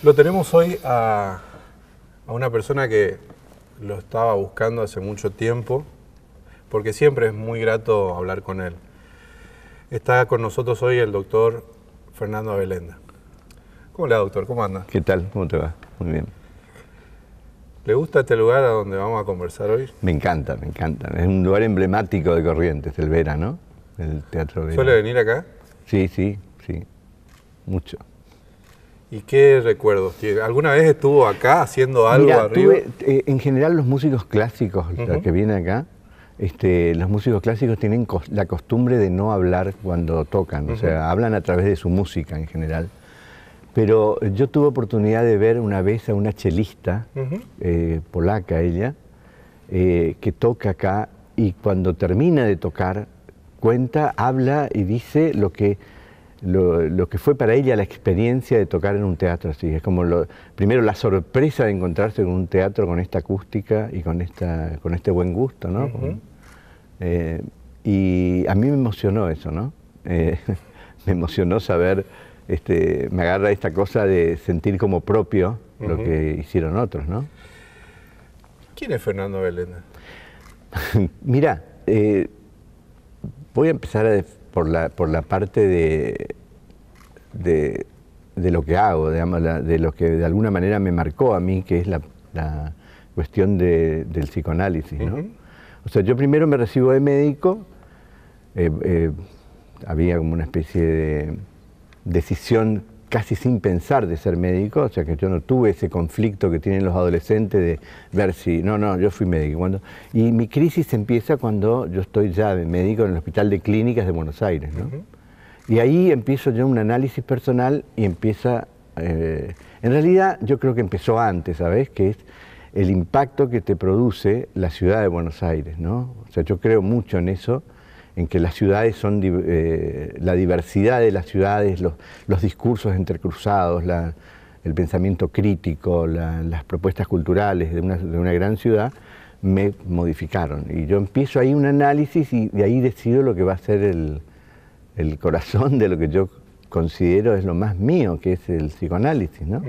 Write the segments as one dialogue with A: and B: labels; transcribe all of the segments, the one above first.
A: Lo tenemos hoy a, una persona que lo estaba buscando hace mucho tiempo, porque siempre es muy grato hablar con él. Está con nosotros hoy el doctor Fernando Abelenda. ¿Cómo le va, doctor? ¿Cómo anda?
B: ¿Qué tal? ¿Cómo te va? Muy bien.
A: ¿Le gusta este lugar a donde vamos a conversar hoy?
B: Me encanta, me encanta. Es un lugar emblemático de Corrientes, el Vera, ¿no? El Teatro Vera. ¿Suele venir acá? Sí, sí, sí. Mucho.
A: ¿Y qué recuerdos tiene? ¿Alguna vez estuvo acá haciendo algo arriba? Eh,
B: en general los músicos clásicos, los que vienen acá, este, los músicos clásicos tienen la costumbre de no hablar cuando tocan, o sea, hablan a través de su música en general. Pero yo tuve oportunidad de ver una vez a una chelista, eh, polaca ella, eh, que toca acá y cuando termina de tocar, cuenta, habla y dice lo que lo, que fue para ella la experiencia de tocar en un teatro así. Es como lo, primero la sorpresa de encontrarse en un teatro con esta acústica y con, esta, con este buen gusto, ¿no? Eh, y a mí me emocionó eso, ¿no? Eh, me emocionó saber, este, me agarra esta cosa de sentir como propio lo que hicieron otros, ¿no?
A: ¿Quién es Fernando Belén?
B: Mira, eh, voy a empezar a por la, parte de, de, lo que hago, de lo que de alguna manera me marcó a mí, que es la, cuestión del psicoanálisis. O sea, yo primero me recibo de médico, eh, eh, había como una especie de decisión casi sin pensar de ser médico, o sea que yo no tuve ese conflicto que tienen los adolescentes de ver si, no, no, yo fui médico. Cuando, y mi crisis empieza cuando yo estoy ya de médico en el Hospital de Clínicas de Buenos Aires. ¿no? Y ahí empiezo yo un análisis personal y empieza, eh, en realidad yo creo que empezó antes, ¿sabes? Que es el impacto que te produce la ciudad de Buenos Aires, ¿no? O sea, yo creo mucho en eso en que las ciudades son, eh, la diversidad de las ciudades, los, discursos entrecruzados, el pensamiento crítico, las propuestas culturales de una, gran ciudad, me modificaron. Y yo empiezo ahí un análisis y de ahí decido lo que va a ser el, corazón de lo que yo considero es lo más mío, que es el psicoanálisis, ¿no?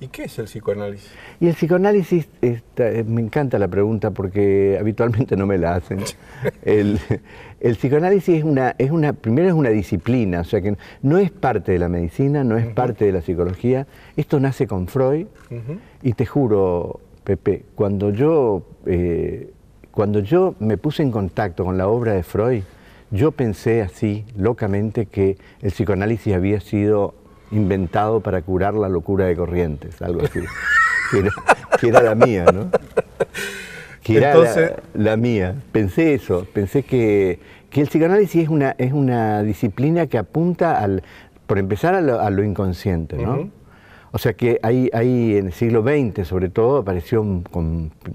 A: ¿Y qué es el psicoanálisis?
B: Y el psicoanálisis, eh, me encanta la pregunta porque habitualmente no me la hacen. el, psicoanálisis es una, es una, primero es una disciplina, o sea que no es parte de la medicina, no es parte de la psicología. Esto nace con Freud y te juro, Pepe, cuando yo, eh, cuando yo me puse en contacto con la obra de Freud, yo pensé así, locamente, que el psicoanálisis había sido inventado para curar la locura de Corrientes, algo así, que, era, la mía, ¿no? era la, mía. Pensé eso, pensé que, el psicoanálisis es una, es una disciplina que apunta al, por empezar, a lo, inconsciente, ¿no? O sea que ahí, ahí, en el siglo XX, sobre todo, apareció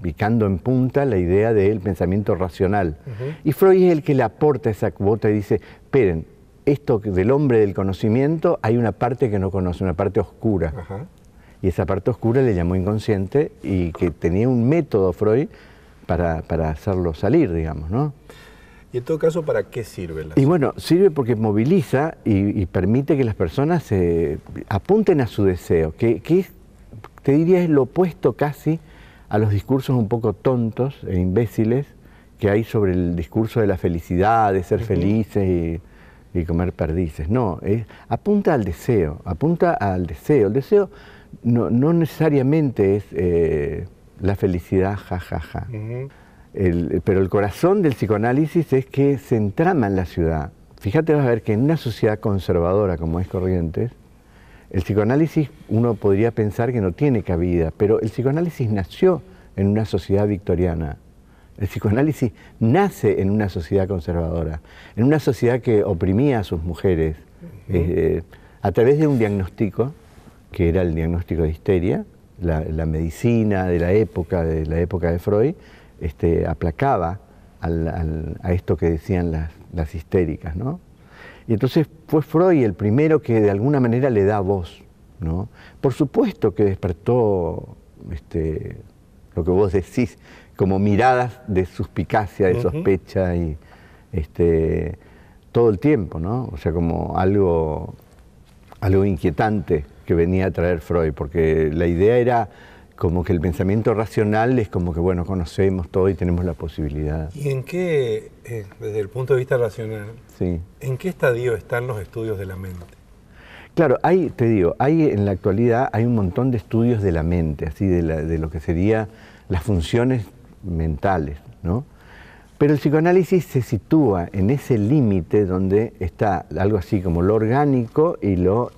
B: picando en punta la idea del pensamiento racional. Y Freud es el que le aporta esa cuota y dice, esperen, esto del hombre del conocimiento, hay una parte que no conoce, una parte oscura. Y esa parte oscura le llamó inconsciente y que tenía un método Freud para, hacerlo salir, digamos, ¿no?
A: Y en todo caso, ¿para qué sirve la
B: Y bueno, sirve porque moviliza y, permite que las personas se eh, apunten a su deseo, que, es, te diría es lo opuesto casi a los discursos un poco tontos e imbéciles que hay sobre el discurso de la felicidad, de ser felices. Y, y comer perdices. No, apunta al deseo, apunta al deseo. El deseo no, necesariamente es eh, la felicidad, jajaja. Ja, ja. pero el corazón del psicoanálisis es que se entrama en la ciudad. Fíjate, vas a ver que en una sociedad conservadora como es Corrientes, el psicoanálisis uno podría pensar que no tiene cabida, pero el psicoanálisis nació en una sociedad victoriana, el psicoanálisis nace en una sociedad conservadora, en una sociedad que oprimía a sus mujeres eh, a través de un diagnóstico, que era el diagnóstico de histeria, la, medicina de la época, de la época de Freud, este, aplacaba a esto que decían las, histéricas, ¿no? Y entonces fue Freud el primero que de alguna manera le da voz, ¿no? Por supuesto que despertó este, lo que vos decís, como miradas de suspicacia, de sospecha y este, todo el tiempo, ¿no? O sea, como algo, algo inquietante que venía a traer Freud, porque la idea era como que el pensamiento racional es como que, bueno, conocemos todo y tenemos la posibilidad.
A: ¿Y en qué, eh, desde el punto de vista racional, en qué estadio están los estudios de la mente?
B: Claro, ahí, te digo, hay en la actualidad hay un montón de estudios de la mente, así de, de lo que sería las funciones mentales, ¿no? Pero el psicoanálisis se sitúa en ese límite donde está algo así como lo orgánico y lo,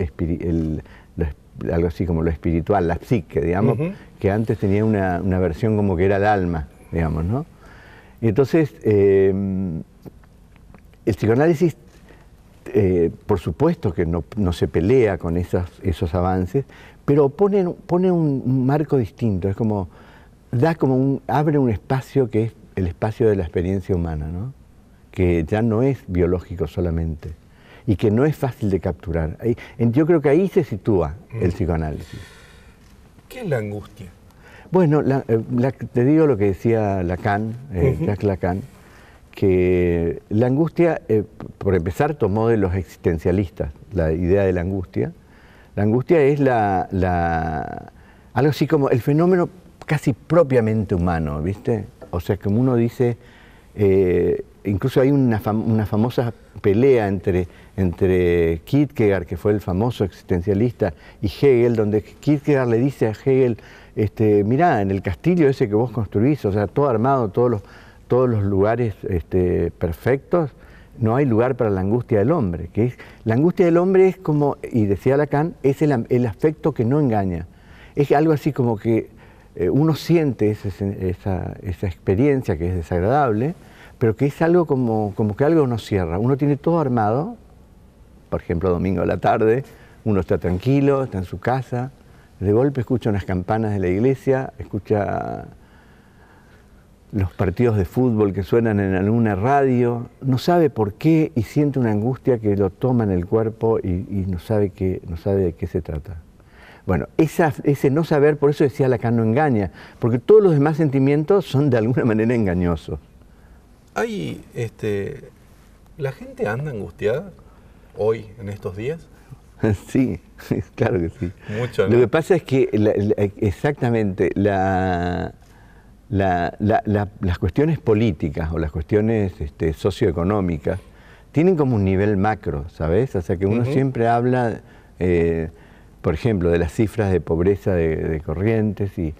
B: algo así como lo espiritual, la psique, digamos, que antes tenía una, versión como que era el alma, digamos, ¿no? entonces, em, el psicoanálisis, eh, por supuesto que no, se pelea con esos, esos avances, pero pone, pone un marco distinto, es como da como un, abre un espacio que es el espacio de la experiencia humana, ¿no? que ya no es biológico solamente y que no es fácil de capturar. yo creo que ahí se sitúa el mm. psicoanálisis.
A: ¿Qué es la angustia?
B: Bueno, eh, te digo lo que decía Lacan, eh, Jacques Lacan, que la angustia, eh, por empezar, tomó de los existencialistas la idea de la angustia. La angustia es la algo así como el fenómeno casi propiamente humano, ¿viste? O sea, como uno dice, eh, incluso hay una, famosa pelea entre, entre Kierkegaard, que fue el famoso existencialista, y Hegel, donde Kierkegaard le dice a Hegel, este, mirá, en el castillo ese que vos construís, o sea, todo armado, todos los, todos los lugares este, perfectos, no hay lugar para la angustia del hombre. Que la angustia del hombre es como, y decía Lacan, es el, el afecto que no engaña. Es algo así como que eh, uno siente esa, experiencia que es desagradable, pero que es algo como, que algo nos cierra. Uno tiene todo armado, por ejemplo, domingo a la tarde, uno está tranquilo, está en su casa, de golpe escucha unas campanas de la iglesia, escucha los partidos de fútbol que suenan en alguna radio, no sabe por qué y siente una angustia que lo toma en el cuerpo y, no, sabe no sabe de qué se trata. Bueno, ese no saber, por eso decía Lacan no engaña, porque todos los demás sentimientos son de alguna manera engañosos.
A: Hay, este, ¿la gente anda angustiada hoy, en estos días?
B: Sí, claro que sí. Mucho, Lo que pasa es que exactamente las cuestiones políticas o las cuestiones este, socioeconómicas tienen como un nivel macro, ¿sabes? O sea que uno siempre habla eh, por ejemplo, de las cifras de pobreza de, corrientes. Y,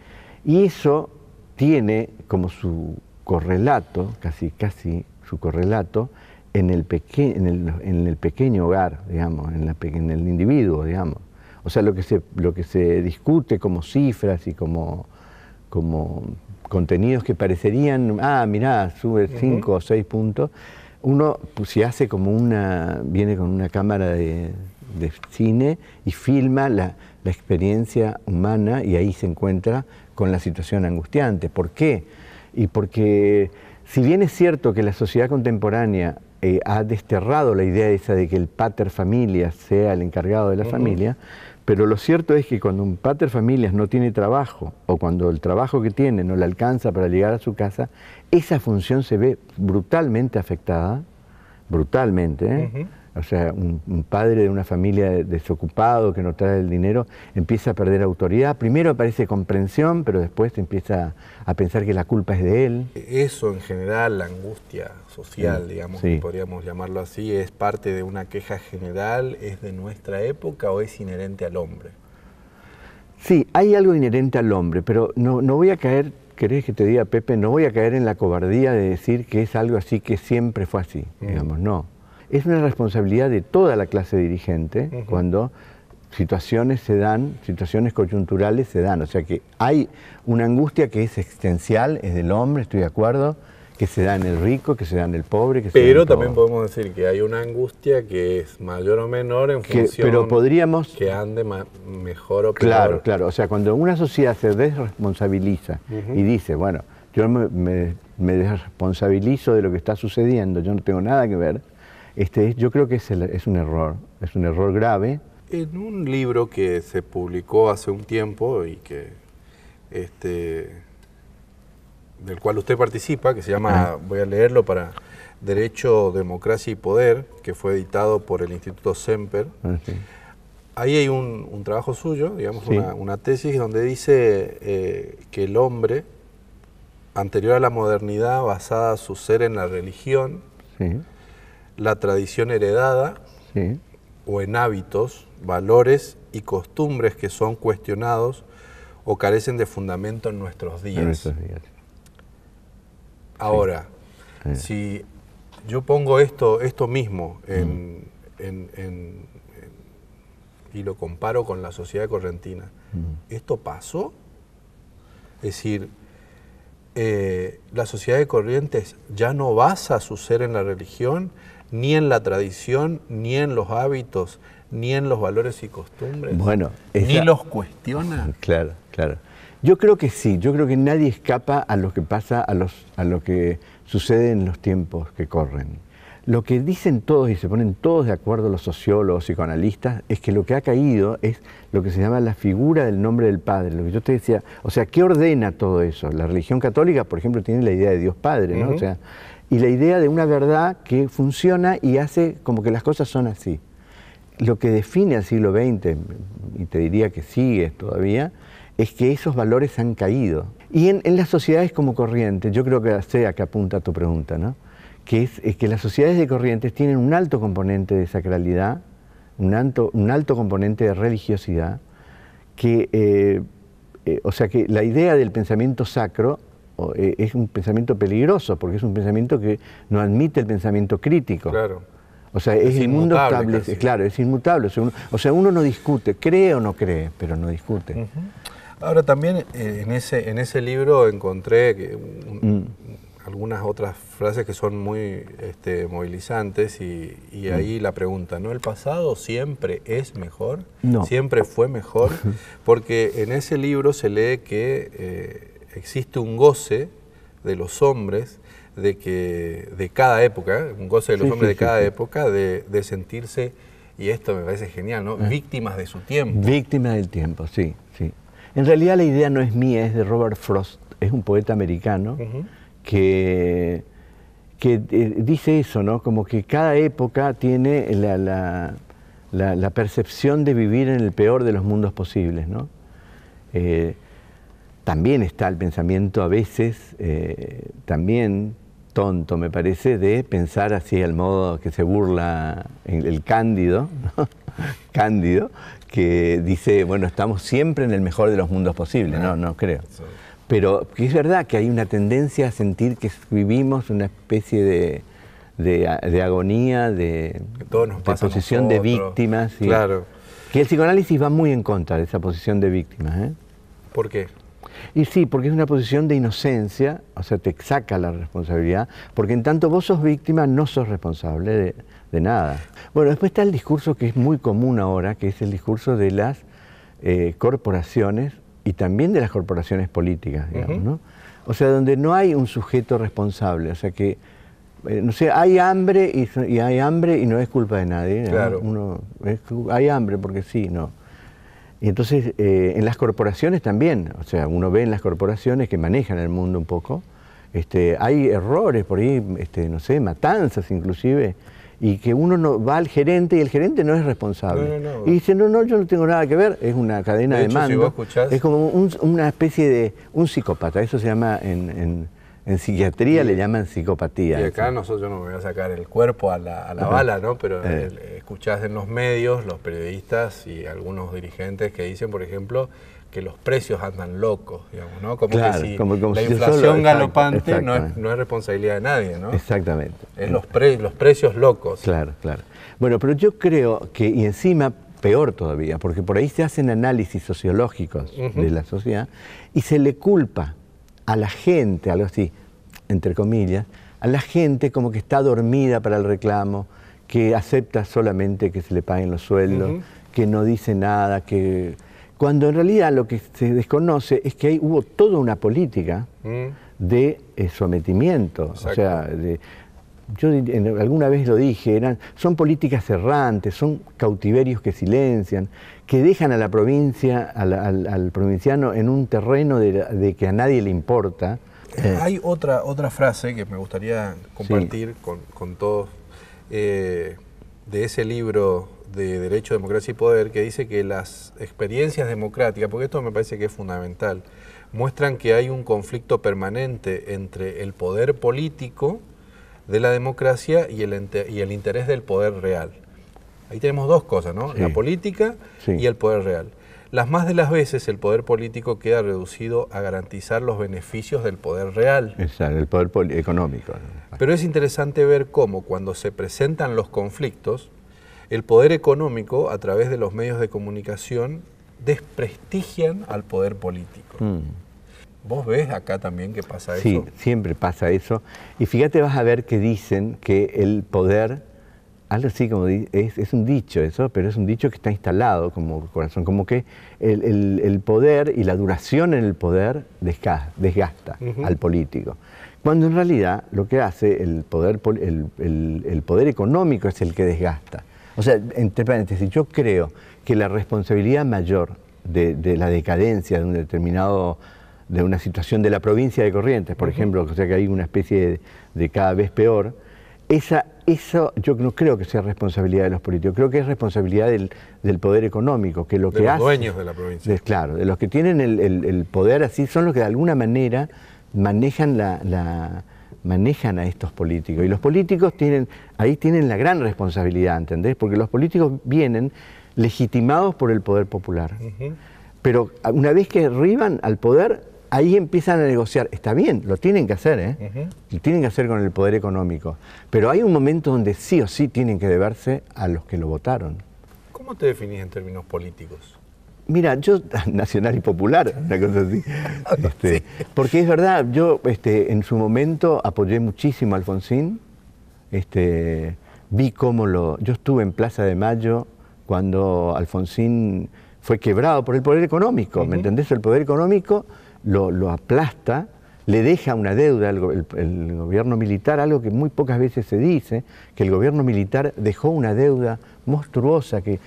B: y, eso tiene como su correlato, casi, casi su correlato, en el, en el, en el pequeño hogar, digamos, en, la, en, el individuo, digamos. O sea, lo que se, lo que se discute como cifras y como, como contenidos que parecerían, ah, mirá, sube cinco o seis puntos, uno pues, se hace como una, viene con una cámara de, de cine y filma la, experiencia humana y ahí se encuentra con la situación angustiante. ¿Por qué? Y porque si bien es cierto que la sociedad contemporánea eh, ha desterrado la idea esa de que el pater familias sea el encargado de la familia, pero lo cierto es que cuando un pater familias no tiene trabajo o cuando el trabajo que tiene no le alcanza para llegar a su casa, esa función se ve brutalmente afectada, brutalmente, ¿eh? o sea, un, padre de una familia desocupado que no trae el dinero, empieza a perder autoridad. Primero aparece comprensión, pero después empieza a pensar que la culpa es de él.
A: Eso en general, la angustia social, digamos, podríamos llamarlo así, es parte de una queja general, es de nuestra época o es inherente al hombre.
B: Sí, hay algo inherente al hombre, pero no, voy a caer, querés que te diga Pepe, no voy a caer en la cobardía de decir que es algo así que siempre fue así, mm. digamos, no es una responsabilidad de toda la clase dirigente cuando situaciones se dan, situaciones coyunturales se dan. O sea que hay una angustia que es existencial, es del hombre, estoy de acuerdo, que se da en el rico, que se da en el pobre. Que pero se da también
A: podemos decir que hay una angustia que es mayor o menor en función pero podríamos, que ande mejor o peor. Claro,
B: claro. O sea, cuando una sociedad se desresponsabiliza y dice, bueno, yo me, me desresponsabilizo de lo que está sucediendo, yo no tengo nada que ver, este, yo creo que es, es un error, es un error grave.
A: En un libro que se publicó hace un tiempo y que este, del cual usted participa, que se llama, voy a leerlo para Derecho, Democracia y Poder, que fue editado por el Instituto Semper. Ah, ahí hay un, trabajo suyo, digamos, una, tesis donde dice eh, que el hombre, anterior a la modernidad, basada su ser en la religión, la tradición heredada o en hábitos, valores y costumbres que son cuestionados o carecen de fundamento en nuestros días. Ahora, eh. si yo pongo esto, esto mismo mm. y lo comparo con la sociedad correntina, mm. ¿esto pasó? Es decir, eh, la sociedad de Corrientes ya no basa su ser en la religión, ni en la tradición, ni en los hábitos, ni en los valores y costumbres. Bueno, ni los cuestiona.
B: Claro, claro. Yo creo que sí, yo creo que nadie escapa a lo que pasa, a, los, a lo que sucede en los tiempos que corren. Lo que dicen todos y se ponen todos de acuerdo los sociólogos, psicoanalistas, es que lo que ha caído es lo que se llama la figura del nombre del Padre, lo que yo te decía. O sea, ¿qué ordena todo eso? La religión católica, por ejemplo, tiene la idea de Dios Padre, ¿no? O sea, y la idea de una verdad que funciona y hace como que las cosas son así. Lo que define al siglo XX, y te diría que sigue todavía, es que esos valores han caído. Y en, las sociedades como corrientes, yo creo que sé a qué apunta tu pregunta, ¿no? que es, que las sociedades de corrientes tienen un alto componente de sacralidad, un alto, un alto componente de religiosidad, que, eh, eh, o sea que la idea del pensamiento sacro eh, es un pensamiento peligroso, porque es un pensamiento que no admite el pensamiento crítico. Claro. O sea, es, inmutable Claro, es inmutable. O sea, uno, no discute, cree o no cree, pero no discute.
A: Ahora también eh, en ese, en ese libro encontré mm. algunas otras frases que son muy este, movilizantes y, mm. ahí la pregunta, ¿no? ¿El pasado siempre es mejor? ¿Siempre fue mejor? Porque en ese libro se lee que eh, existe un goce de los hombres de que de cada época, ¿eh? un goce de los hombres de cada época, de, sentirse, y esto me parece genial, ¿no? Eh. Víctimas de su tiempo.
B: Víctimas del tiempo, sí, sí. En realidad la idea no es mía, es de Robert Frost, es un poeta americano que, que eh, dice eso, ¿no? Como que cada época tiene la, percepción de vivir en el peor de los mundos posibles, ¿no? también está el pensamiento a veces, eh, también tonto me parece, de pensar así al modo que se burla el, cándido, cándido, que dice, bueno, estamos siempre en el mejor de los mundos posibles, no, no creo. Pero es verdad que hay una tendencia a sentir que vivimos una especie de, agonía, de,
A: de posición de víctimas. Y, claro.
B: Que el psicoanálisis va muy en contra de esa posición de víctimas. ¿eh?
A: ¿Por qué? Y
B: sí, porque es una posición de inocencia, o sea, te saca la responsabilidad, porque en tanto vos sos víctima, no sos responsable de, nada. Bueno, después está el discurso que es muy común ahora, que es el discurso de las eh, corporaciones y también de las corporaciones políticas, digamos, ¿no? O sea, donde no hay un sujeto responsable, o sea que, eh, no sé, hay hambre y, hay hambre y no es culpa de nadie. Uno, hay hambre porque sí, no. Y entonces eh, en las corporaciones también, o sea, uno ve en las corporaciones que manejan el mundo un poco, este, hay errores por ahí, este, no sé, matanzas inclusive, y que uno no, va al gerente y el gerente no es responsable. Y dice, no, no, yo no tengo nada que ver, es una cadena de, manos. mando. es como una especie de un psicópata, eso se llama en, psiquiatría, le llaman psicopatía. Y acá
A: nosotros yo no me voy a sacar el cuerpo a la, a la bala, ¿no? Pero eh escuchás en los medios, los periodistas y algunos dirigentes que dicen, por ejemplo, que los precios andan locos, digamos, ¿no? Como que si la inflación galopante no es, responsabilidad de nadie, ¿no? Exactamente. Es los, precios locos.
B: Claro, claro. Bueno, pero yo creo que, y encima, peor todavía, porque por ahí se hacen análisis sociológicos de la sociedad y se le culpa a la gente, algo así, entre comillas, a la gente como que está dormida para el reclamo, que acepta solamente que se le paguen los sueldos, que no dice nada, que cuando en realidad lo que se desconoce es que ahí hubo toda una política mm. de eh, sometimiento. O sea, yo alguna vez lo dije, son políticas errantes, son cautiverios que silencian, que dejan a la provincia, al, provinciano en un terreno de, que a nadie le
A: importa. Hay otra, otra frase que me gustaría compartir con, con todos eh, de ese libro de Derecho, Democracia y Poder que dice que las experiencias democráticas, porque esto me parece que es fundamental, muestran que hay un conflicto permanente entre el poder político de la democracia y el, y el interés del poder real. Ahí tenemos dos cosas, ¿no? La política y el poder real. Las más de las veces el poder político queda reducido a garantizar los beneficios del poder real.
B: Exacto, el poder económico.
A: Pero es interesante ver cómo cuando se presentan los conflictos, el poder económico, a través de los medios de comunicación, desprestigian al poder político. Mm. ¿Vos ves acá también que pasa eso? Sí,
B: siempre pasa eso. Y fíjate, vas a ver que dicen que el poder algo así como es, un dicho eso, pero es un dicho que está instalado como corazón, como que el, poder y la duración en el poder desgasta, al político. Cuando en realidad lo que hace el poder, el, poder económico es el que desgasta. O sea, entre paréntesis, yo creo que la responsabilidad mayor de, la decadencia de un determinado de una situación de la provincia de Corrientes, por ejemplo, o sea que hay una especie de, de cada vez peor, esa eso yo no creo que sea responsabilidad de los políticos, creo que es responsabilidad del, poder económico, que lo de que los dueños de la provincia. Es, claro, de los que tienen el, poder así son los que de alguna manera manejan la, manejan a estos políticos. Y los políticos tienen, ahí tienen la gran responsabilidad, ¿entendés? Porque los políticos vienen legitimados por el poder popular. Pero una vez que arriban al poder, ahí empiezan a negociar. Está bien, lo tienen que hacer, ¿eh? Lo tienen que hacer con el poder económico. Pero hay un momento donde sí o sí tienen que deberse a los que lo votaron.
A: ¿Cómo te definís en términos políticos?
B: Mira, yo nacional y popular, una cosa así. Este, porque es verdad, yo este, en su momento apoyé muchísimo a Alfonsín. Este, vi cómo lo. Yo estuve en Plaza de Mayo cuando Alfonsín fue quebrado por el poder económico, ¿me entendés? El poder económico lo, aplasta, le deja una deuda al gobierno militar, algo que muy pocas veces se dice, que el gobierno militar dejó una deuda monstruosa que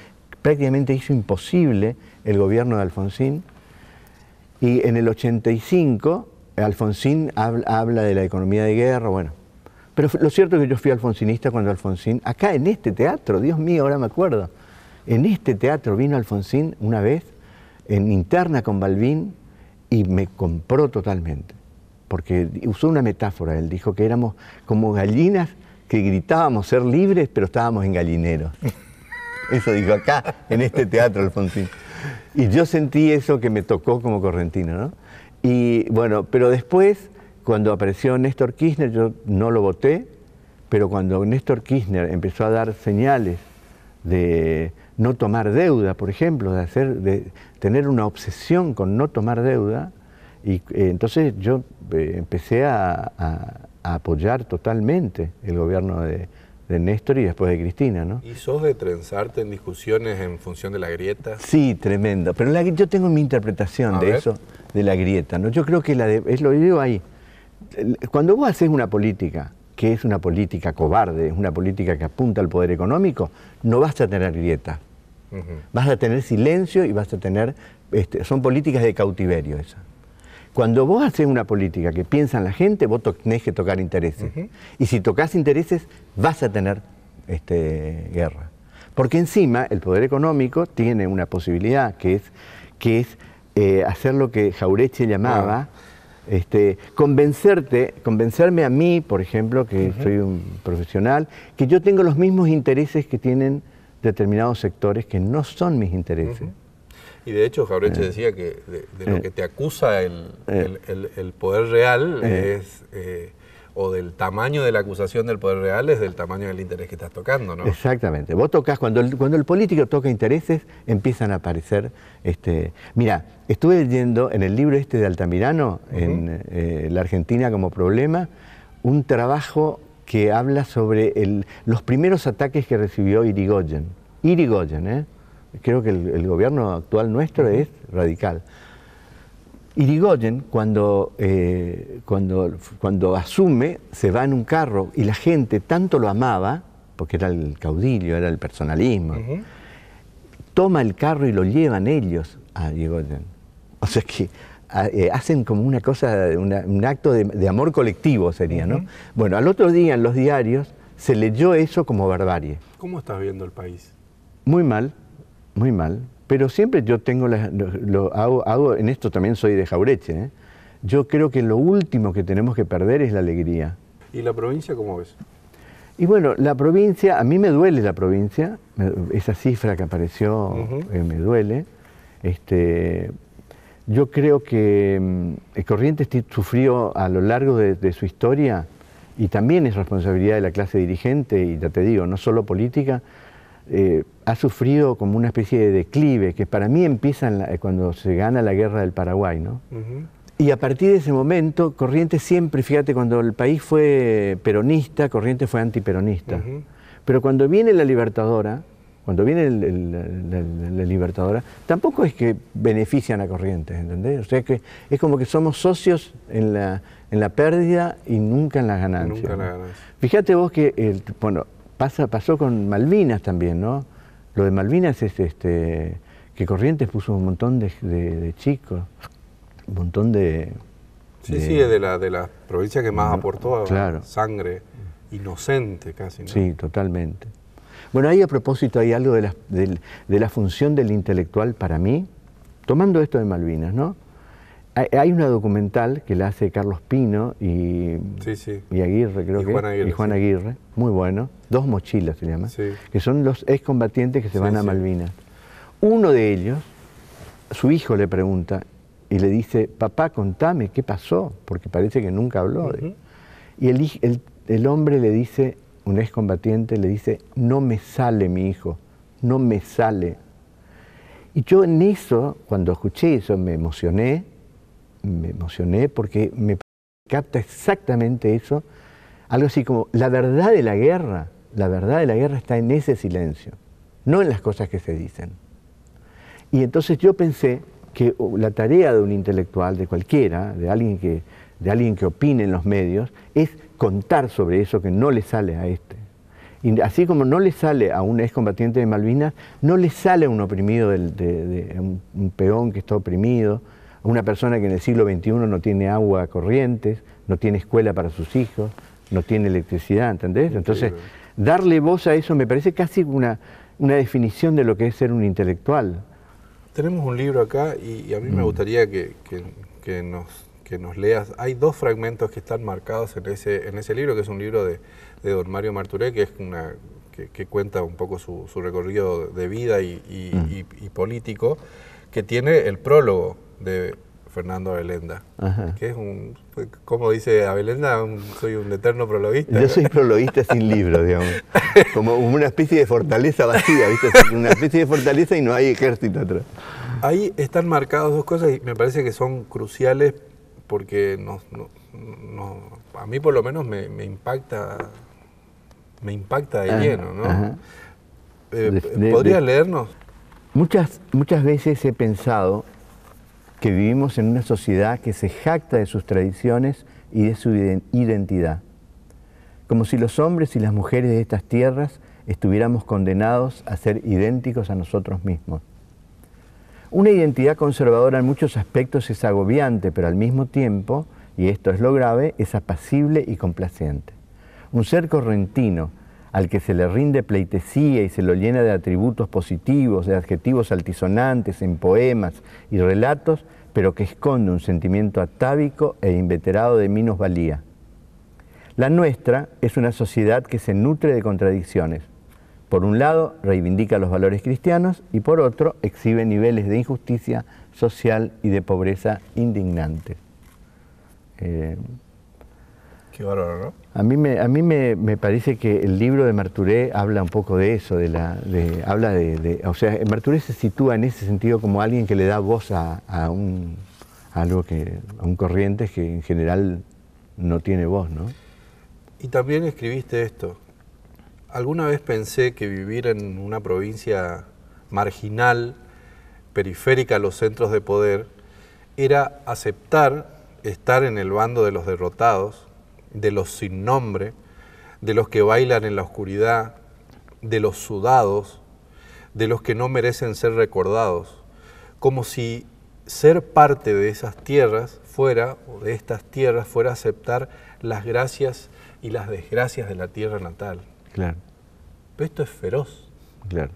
B: prácticamente hizo imposible el gobierno de Alfonsín. Y en el 85 Alfonsín habla de la economía de guerra, bueno. Pero lo cierto es que yo fui alfonsinista cuando Alfonsín, acá en este teatro, Dios mío, ahora me acuerdo, en este teatro vino Alfonsín una vez en interna con Balbín y me compró totalmente, porque usó una metáfora, él dijo que éramos como gallinas que gritábamos ser libres, pero estábamos en gallineros. Eso dijo acá, en este teatro, Alfonsín. Y yo sentí eso que me tocó como correntino, ¿no? Y bueno, pero después, cuando apareció Néstor Kirchner, yo no lo voté, pero cuando Néstor Kirchner empezó a dar señales de no tomar deuda, por ejemplo, de, hacer, de tener una obsesión con no tomar deuda. Y eh, entonces yo eh, empecé a, apoyar totalmente el gobierno de, Néstor y después de Cristina. ¿no?
A: ¿Y sos de trenzarte en discusiones en función de la grieta? Sí,
B: tremendo. Pero yo tengo mi interpretación de eso, de la grieta. ¿no? Yo creo que la es lo que digo ahí. Cuando vos haces una política que es una política cobarde, es una política que apunta al poder económico, no vas a tener grieta. Vas a tener silencio y vas a tener... Este, son políticas de cautiverio esas. Cuando vos haces una política que piensa en la gente, vos tenés que tocar intereses. Y si tocas intereses, vas a tener este, guerra. Porque encima el poder económico tiene una posibilidad que es, que es eh, hacer lo que Jauretche llamaba... Ah. Este, convencerte, convencerme a mí, por ejemplo, que soy un profesional, que yo tengo los mismos intereses que tienen determinados sectores que no son mis intereses.
A: Y de hecho, Jabreche eh. decía que de, lo eh. que te acusa el eh. poder real es o del tamaño de la acusación del Poder Real es del tamaño del interés que estás tocando, ¿no?
B: Exactamente. Vos tocas, cuando el, cuando el político toca intereses, empiezan a aparecer. Este, mira, estuve leyendo en el libro este de Altamirano, en eh, La Argentina como problema, un trabajo que habla sobre los primeros ataques que recibió Irigoyen. Irigoyen, ¿eh? Creo que el gobierno actual nuestro es radical. Irigoyen, eh, cuando, cuando, asume, se va en un carro y la gente tanto lo amaba, porque era el caudillo, era el personalismo, toma el carro y lo llevan ellos a Irigoyen. O sea que eh, hacen como una cosa, un acto de, amor colectivo sería, ¿no? Bueno, al otro día en los diarios se leyó eso como barbarie.
A: ¿Cómo estás viendo el país?
B: Muy mal, muy mal. Pero siempre yo tengo, lo, hago, en esto también soy de Jaureche, ¿eh? yo creo que lo último que tenemos que perder es la alegría.
A: ¿Y la provincia cómo ves?
B: Y bueno, la provincia, a mí me duele la provincia, esa cifra que apareció eh, me duele. Este, yo creo que mm, Corrientes sufrió a lo largo de, su historia, y también es responsabilidad de la clase dirigente, y ya te digo, no solo política, eh, ha sufrido como una especie de declive, que para mí empieza eh, cuando se gana la guerra del Paraguay, ¿no? Y a partir de ese momento, Corrientes siempre, fíjate, cuando el país fue peronista, Corrientes fue antiperonista. Pero cuando viene la Libertadora, cuando viene la, Libertadora, tampoco es que benefician a Corrientes, ¿entendés? O sea que es como que somos socios en la, en la pérdida y nunca en la ganancia. Fíjate vos que, el, bueno, pasó con Malvinas también, ¿no? Lo de Malvinas es este, que Corrientes puso un montón de, chicos, un montón de...
A: Sí, sí, es de la, de la provincia que más aportó sangre inocente casi. ¿no? Sí,
B: totalmente. Bueno, ahí a propósito hay algo de de la función del intelectual para mí, tomando esto de Malvinas, ¿no? Hay una documental que la hace Carlos Pino y, Aguirre, creo que. Juan Aguirre, y Juan Aguirre, muy bueno. Dos mochilas se llama. Que son los excombatientes que se van a Malvinas. Uno de ellos, su hijo le pregunta y le dice: Papá, contame qué pasó, porque parece que nunca habló. de Y el hombre le dice: Un excombatiente le dice: No me sale mi hijo, no me sale. Y yo en eso, cuando escuché eso, me emocioné me emocioné porque me capta exactamente eso, algo así como la verdad de la guerra, la verdad de la guerra está en ese silencio, no en las cosas que se dicen. Y entonces yo pensé que la tarea de un intelectual, de cualquiera, de alguien que, de alguien que opine en los medios, es contar sobre eso que no le sale a este. Y así como no le sale a un excombatiente de Malvinas, no le sale a un oprimido, a de, un, peón que está oprimido, una persona que en el siglo XXI no tiene agua corrientes, no tiene escuela para sus hijos, no tiene electricidad, ¿entendés? Entonces, darle voz a eso me parece casi una, una definición de lo que es ser un intelectual.
A: Tenemos un libro acá y, a mí me mm. gustaría que, nos, que nos leas. Hay dos fragmentos que están marcados en ese, en ese libro, que es un libro de, de don Mario Marturé, que es una que, cuenta un poco su, recorrido de vida mm. y, político, que tiene el prólogo de Fernando Abelenda, que es un, pues, como dice Abelenda, soy un eterno prologuista. Yo soy
B: prologuista sin libro, digamos. Como una especie de fortaleza vacía, ¿viste? Una especie de fortaleza y no hay ejército atrás.
A: Ahí están marcadas dos cosas y me parece que son cruciales porque nos, no, a mí por lo menos me, impacta me impacta de lleno, ¿no? Eh, ¿Podrías leernos?
B: Muchas, muchas veces he pensado que vivimos en una sociedad que se jacta de sus tradiciones y de su identidad, como si los hombres y las mujeres de estas tierras estuviéramos condenados a ser idénticos a nosotros mismos. Una identidad conservadora en muchos aspectos es agobiante, pero al mismo tiempo, y esto es lo grave, es apacible y complaciente. Un ser correntino, al que se le rinde pleitesía y se lo llena de atributos positivos, de adjetivos altisonantes en poemas y relatos, pero que esconde un sentimiento atávico e inveterado de minusvalía. La nuestra es una sociedad que se nutre de contradicciones. Por un lado, reivindica los valores cristianos y por otro, exhibe niveles de injusticia social y de pobreza indignantes. Eh, Qué bárbaro, ¿no? A mí, me, a mí me, parece que el libro de Marturé habla un poco de eso, de la, habla de, O sea, Marturé se sitúa en ese sentido como alguien que le da voz a, a un, a algo que, a un corriente que en general no tiene voz, ¿no?
A: Y también escribiste esto. Alguna vez pensé que vivir en una provincia marginal, periférica a los centros de poder, era aceptar estar en el bando de los derrotados de los sin nombre, de los que bailan en la oscuridad, de los sudados, de los que no merecen ser recordados, como si ser parte de esas tierras fuera, o de estas tierras, fuera aceptar las gracias y las desgracias de la tierra natal. Claro. Pero esto es feroz.
B: Claro.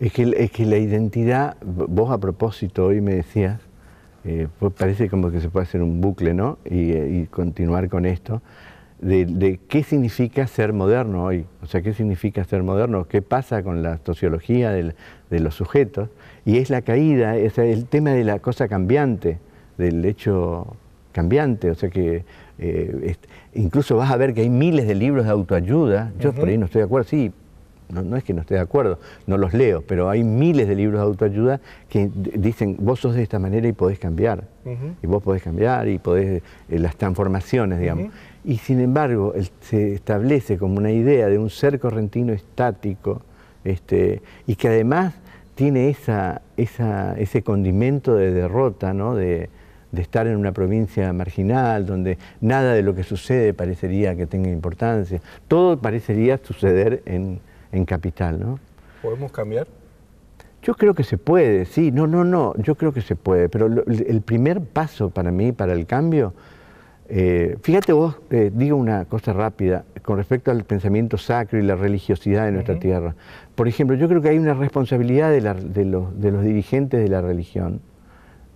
B: Es que, es que la identidad, vos a propósito hoy me decías, eh, pues parece como que se puede hacer un bucle, ¿no? Y, eh, continuar con esto, de, qué significa ser moderno hoy, o sea, qué significa ser moderno, qué pasa con la sociología de los sujetos, y es la caída, es el tema de la cosa cambiante, del hecho cambiante, o sea que eh, incluso vas a ver que hay miles de libros de autoayuda, yo por ahí no estoy de acuerdo, sí, no, es que no esté de acuerdo, no los leo, pero hay miles de libros de autoayuda que dicen, vos sos de esta manera y podés cambiar, y vos podés cambiar y podés eh, las transformaciones, digamos. Y sin embargo, se establece como una idea de un ser correntino estático, este, y que además tiene esa, ese condimento de derrota, ¿no? de, de estar en una provincia marginal, donde nada de lo que sucede parecería que tenga importancia. Todo parecería suceder en, en capital. ¿no?
A: ¿Podemos cambiar?
B: Yo creo que se puede, sí, no, no, no, yo creo que se puede, pero el primer paso para mí, para el cambio, eh, fíjate vos, digo una cosa rápida con respecto al pensamiento sacro y la religiosidad de nuestra tierra. Por ejemplo, yo creo que hay una responsabilidad de, los, dirigentes de la religión,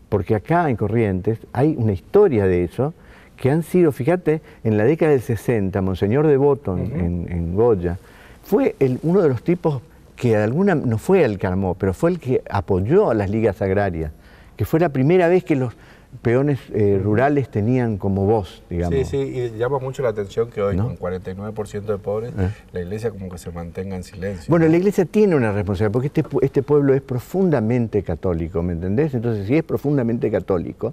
B: porque acá en Corrientes hay una historia de eso, que han sido, fíjate, en la década del 60, Monseñor De uh en, en, Goya, fue uno de los tipos que alguna, no fue el que armó, pero fue el que apoyó a las ligas agrarias, que fue la primera vez que los peones eh, rurales tenían como voz, digamos. Sí, sí,
A: y llama mucho la atención que hoy, con 49% de pobres, ¿Eh? la iglesia como que se mantenga en silencio.
B: Bueno, la iglesia tiene una responsabilidad, porque este, este, pueblo es profundamente católico, ¿me entendés? Entonces, si es profundamente católico,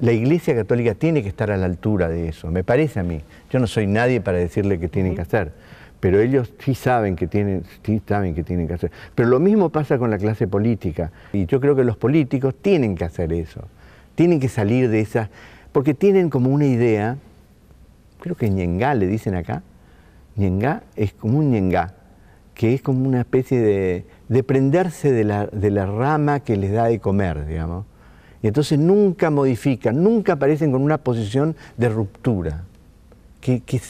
B: la iglesia católica tiene que estar a la altura de eso, me parece a mí. Yo no soy nadie para decirle qué tienen que hacer pero ellos sí saben que tienen, sí saben que tienen que hacer. Pero lo mismo pasa con la clase política, y yo creo que los políticos tienen que hacer eso, tienen que salir de esa... porque tienen como una idea, creo que ñengá le dicen acá, ñengá es como un ñengá, que es como una especie de, de prenderse de la, rama que les da de comer, digamos. Y entonces nunca modifican, nunca aparecen con una posición de ruptura. que, que,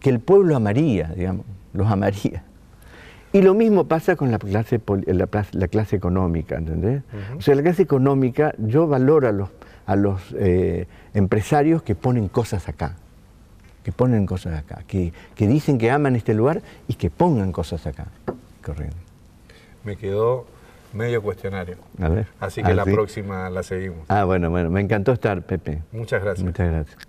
B: que el pueblo amaría, digamos, los amaría. Y lo mismo pasa con la clase, la, clase económica, ¿entendés? O sea, la clase económica, yo valoro a los, a los eh, empresarios que ponen cosas acá, que ponen cosas acá, que, dicen que aman este lugar y que pongan cosas acá. Corriendo.
A: Me quedó medio cuestionario. A ver. Así que ah, la próxima la seguimos.
B: Ah, bueno, bueno, me encantó estar, Pepe. Muchas gracias. Muchas gracias.